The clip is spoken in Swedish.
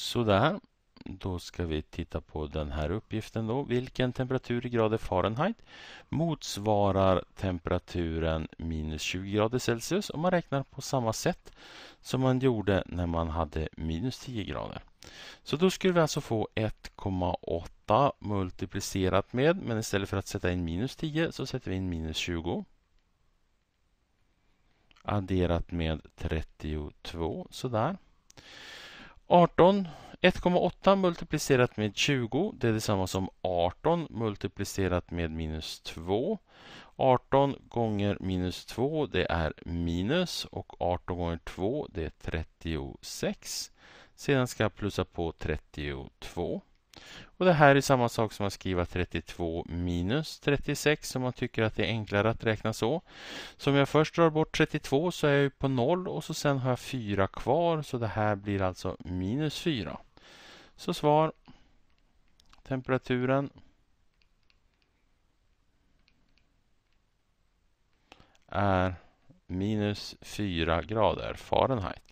Sådär. Då ska vi titta på den här uppgiften då. Vilken temperatur i grader Fahrenheit motsvarar temperaturen minus 20 grader Celsius om man räknar på samma sätt som man gjorde när man hade minus 10 grader. Så då skulle vi alltså få 1,8 multiplicerat med, men istället för att sätta in minus 10 så sätter vi in minus 20 adderat med 32, sådär. 18 1,8 multiplicerat med 20 det är detsamma som 18 multiplicerat med minus 2. 18 gånger minus 2 det är minus och 18 gånger 2 det är 36. Sedan ska jag plussa på 32. Och Det här är samma sak som att skriva 32 minus 36 om man tycker att det är enklare att räkna så. Så om jag först drar bort 32 så är jag på 0 och så sen har jag 4 kvar så det här blir alltså minus 4. Så svar temperaturen är minus 4 grader Fahrenheit.